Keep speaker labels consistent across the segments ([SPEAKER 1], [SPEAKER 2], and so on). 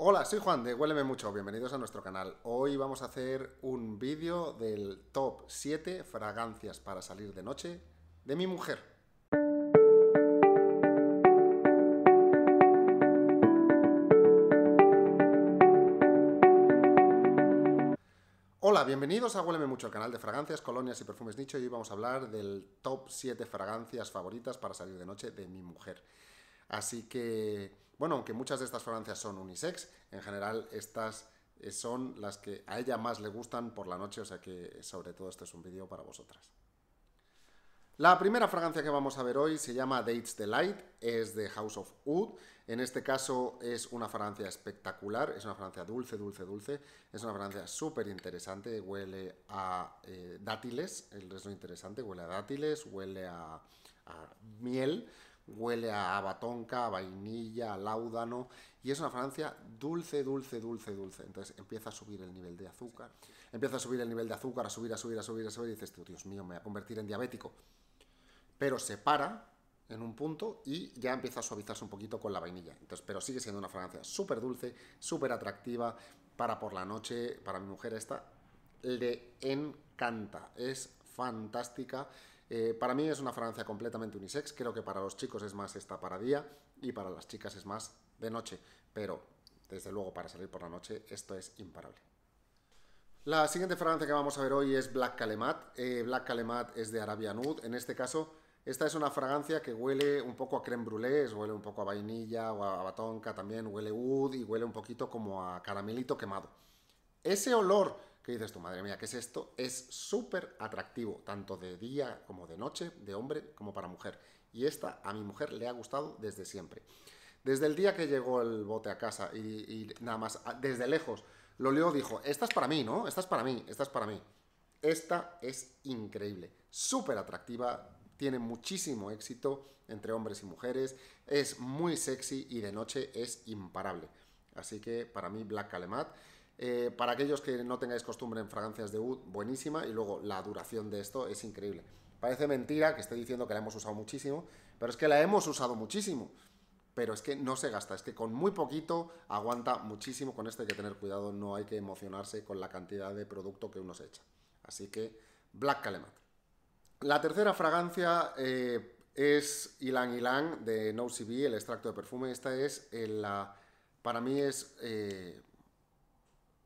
[SPEAKER 1] Hola, soy Juan de Huéleme Mucho, bienvenidos a nuestro canal. Hoy vamos a hacer un vídeo del top 7 fragancias para salir de noche de mi mujer. Hola, bienvenidos a Huéleme Mucho, el canal de fragancias, colonias y perfumes nicho y hoy vamos a hablar del top 7 fragancias favoritas para salir de noche de mi mujer. Así que, bueno, aunque muchas de estas fragancias son unisex, en general estas eh, son las que a ella más le gustan por la noche, o sea que eh, sobre todo este es un vídeo para vosotras. La primera fragancia que vamos a ver hoy se llama Dates Delight, es de House of Wood. En este caso es una fragancia espectacular, es una fragancia dulce, dulce, dulce. Es una fragancia súper interesante, huele a eh, dátiles, el resto interesante, huele a dátiles, huele a miel huele a abatonca, a vainilla, a láudano, y es una fragancia dulce, dulce, dulce, dulce. Entonces empieza a subir el nivel de azúcar, empieza a subir el nivel de azúcar, a subir, a subir, a subir, a subir, y dices, Dios mío, me voy a convertir en diabético. Pero se para en un punto y ya empieza a suavizarse un poquito con la vainilla. Entonces, pero sigue siendo una fragancia súper dulce, súper atractiva, para por la noche, para mi mujer esta, le encanta, es fantástica eh, para mí es una fragancia completamente unisex, creo que para los chicos es más esta para día y para las chicas es más de noche, pero desde luego para salir por la noche esto es imparable. La siguiente fragancia que vamos a ver hoy es Black Calemat. Eh, Black Calemat es de Arabia Nude, en este caso esta es una fragancia que huele un poco a creme brûlée, huele un poco a vainilla o a batonca también, huele wood y huele un poquito como a caramelito quemado. Ese olor ¿Qué dices tú, madre mía, ¿qué es esto? Es súper atractivo, tanto de día como de noche, de hombre como para mujer. Y esta a mi mujer le ha gustado desde siempre. Desde el día que llegó el bote a casa y, y nada más, desde lejos, lo leo, dijo, esta es para mí, ¿no? Esta es para mí, esta es para mí. Esta es increíble, súper atractiva, tiene muchísimo éxito entre hombres y mujeres, es muy sexy y de noche es imparable. Así que para mí Black Calemat eh, para aquellos que no tengáis costumbre en fragancias de UD, buenísima. Y luego la duración de esto es increíble. Parece mentira que esté diciendo que la hemos usado muchísimo, pero es que la hemos usado muchísimo. Pero es que no se gasta, es que con muy poquito aguanta muchísimo. Con esto hay que tener cuidado, no hay que emocionarse con la cantidad de producto que uno se echa. Así que, Black Calemat. La tercera fragancia eh, es Ilan Ilan de No CB, el extracto de perfume. Esta es, eh, la, para mí es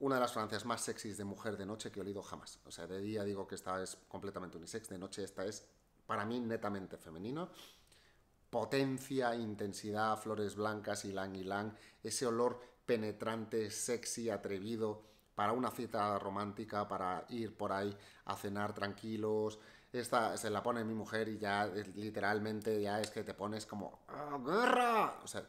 [SPEAKER 1] una de las fragancias más sexys de mujer de noche que he olido jamás. O sea, de día digo que esta es completamente unisex, de noche esta es para mí netamente femenino. Potencia, intensidad, flores blancas, y ylang, ese olor penetrante, sexy, atrevido, para una cita romántica, para ir por ahí a cenar tranquilos. Esta se la pone mi mujer y ya literalmente ya es que te pones como ah, guerra! O sea,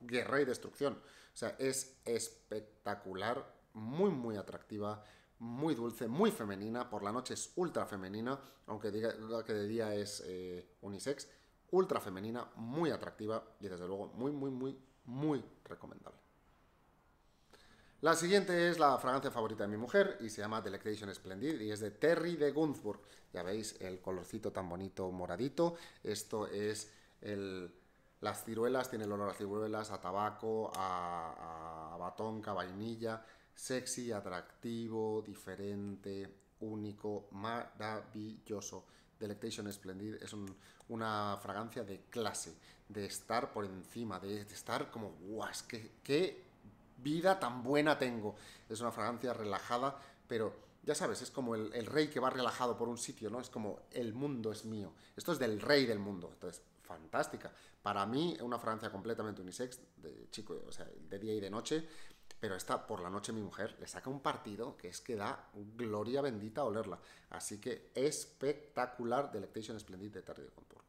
[SPEAKER 1] guerra y destrucción. O sea, es espectacular, muy, muy atractiva, muy dulce, muy femenina. Por la noche es ultra femenina, aunque diga que de día es eh, unisex. Ultra femenina, muy atractiva y desde luego muy, muy, muy, muy recomendable. La siguiente es la fragancia favorita de mi mujer y se llama Delectation Splendid y es de Terry de Gunzburg. Ya veis el colorcito tan bonito moradito. Esto es el las ciruelas tienen el olor a ciruelas, a tabaco, a, a batón, a vainilla. Sexy, atractivo, diferente, único, maravilloso. Delectation Splendid es una fragancia de clase, de estar por encima, de, estar como, guau, que, qué vida tan buena tengo. Es una fragancia relajada, pero ya sabes, es como el, el, rey que va relajado por un sitio, ¿no? Es como el mundo es mío. Esto es del rey del mundo. Entonces, fantástica. Para mí, una Francia completamente unisex, de chico, o sea, de día y de noche, pero esta por la noche mi mujer le saca un partido que es que da gloria bendita olerla. Así que espectacular Delectation Splendid de Tarde de Contour.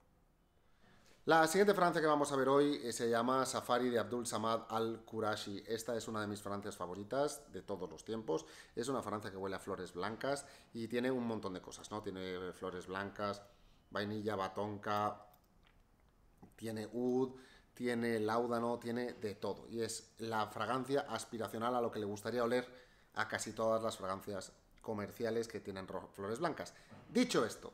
[SPEAKER 1] La siguiente Francia que vamos a ver hoy eh, se llama Safari de Abdul Samad al Kurashi Esta es una de mis Francias favoritas de todos los tiempos. Es una Francia que huele a flores blancas y tiene un montón de cosas, ¿no? Tiene flores blancas, vainilla, batonca, tiene oud, tiene laudano, tiene de todo. Y es la fragancia aspiracional a lo que le gustaría oler a casi todas las fragancias comerciales que tienen flores blancas. Dicho esto,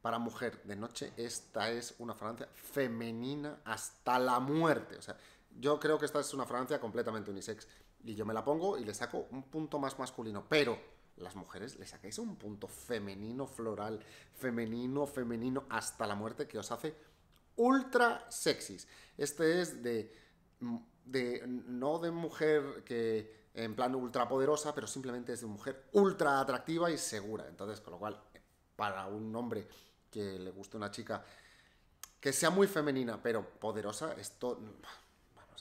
[SPEAKER 1] para mujer de noche, esta es una fragancia femenina hasta la muerte. O sea, yo creo que esta es una fragancia completamente unisex. Y yo me la pongo y le saco un punto más masculino. Pero las mujeres le sacáis un punto femenino floral, femenino, femenino, hasta la muerte, que os hace ultra sexys. Este es de, de no de mujer que en plan ultra poderosa, pero simplemente es de mujer ultra atractiva y segura. Entonces, con lo cual, para un hombre que le guste una chica que sea muy femenina, pero poderosa, esto,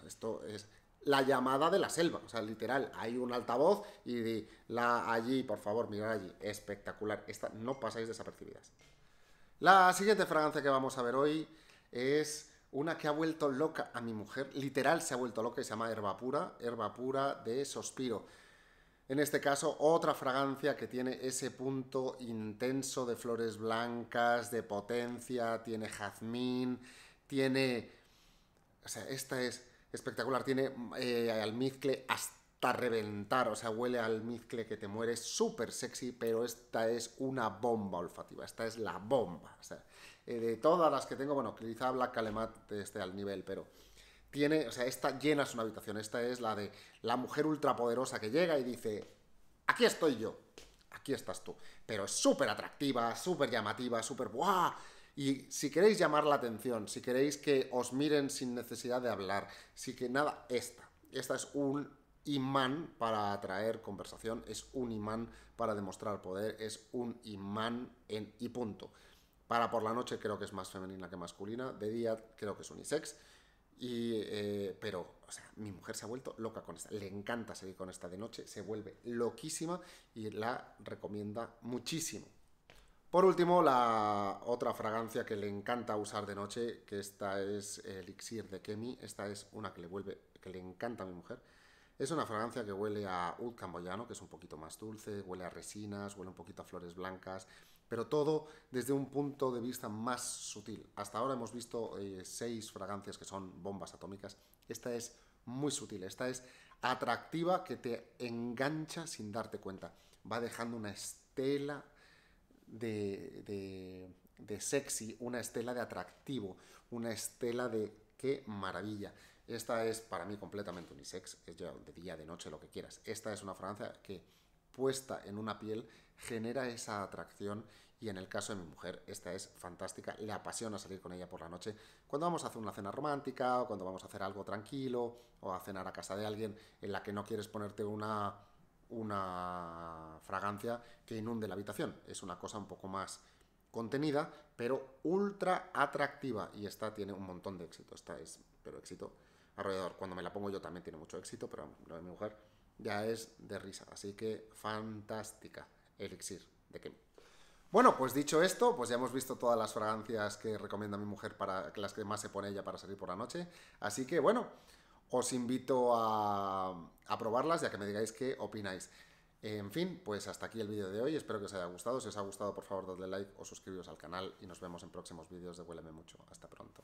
[SPEAKER 1] esto es la llamada de la selva. O sea, literal, hay un altavoz y de la allí, por favor, mirad allí. Espectacular. Esta, no pasáis desapercibidas. La siguiente fragancia que vamos a ver hoy es una que ha vuelto loca a mi mujer, literal se ha vuelto loca y se llama Herba Pura, Herba Pura de Sospiro. En este caso, otra fragancia que tiene ese punto intenso de flores blancas, de potencia, tiene jazmín, tiene... O sea, esta es espectacular, tiene eh, almizcle hasta hasta reventar, o sea, huele al mizcle que te muere súper sexy, pero esta es una bomba olfativa, esta es la bomba. O sea, eh, de todas las que tengo, bueno, quizá Black Calemat esté al nivel, pero tiene, o sea, esta llena es una habitación, esta es la de la mujer ultrapoderosa que llega y dice, aquí estoy yo, aquí estás tú, pero es súper atractiva, súper llamativa, súper ¡buah! Y si queréis llamar la atención, si queréis que os miren sin necesidad de hablar, si que nada, esta. Esta es un imán para atraer conversación, es un imán para demostrar poder, es un imán en y punto. Para por la noche creo que es más femenina que masculina, de día creo que es unisex. Y, eh, pero, o sea, mi mujer se ha vuelto loca con esta. Le encanta seguir con esta de noche, se vuelve loquísima y la recomienda muchísimo. Por último, la otra fragancia que le encanta usar de noche, que esta es Elixir de Kemi, esta es una que le vuelve, que le encanta a mi mujer es una fragancia que huele a oud camboyano, que es un poquito más dulce, huele a resinas, huele un poquito a flores blancas, pero todo desde un punto de vista más sutil. Hasta ahora hemos visto eh, seis fragancias que son bombas atómicas. Esta es muy sutil, esta es atractiva que te engancha sin darte cuenta. Va dejando una estela de sexy, una estela de atractivo, una estela de qué maravilla. Esta es para mí completamente unisex, es de día, de noche, lo que quieras. Esta es una fragancia que puesta en una piel genera esa atracción y en el caso de mi mujer esta es fantástica, le apasiona salir con ella por la noche cuando vamos a hacer una cena romántica o cuando vamos a hacer algo tranquilo o a cenar a casa de alguien en la que no quieres ponerte una, una fragancia que inunde la habitación. Es una cosa un poco más contenida, pero ultra atractiva y esta tiene un montón de éxito. Esta es, pero éxito alrededor. Cuando me la pongo yo también tiene mucho éxito, pero lo de mi mujer ya es de risa. Así que fantástica elixir de Kim. Bueno, pues dicho esto, pues ya hemos visto todas las fragancias que recomienda mi mujer para las que más se pone ella para salir por la noche. Así que bueno, os invito a, a probarlas ya que me digáis qué opináis. En fin, pues hasta aquí el vídeo de hoy. Espero que os haya gustado. Si os ha gustado, por favor, dadle like o suscribiros al canal y nos vemos en próximos vídeos de Huéleme Mucho. Hasta pronto.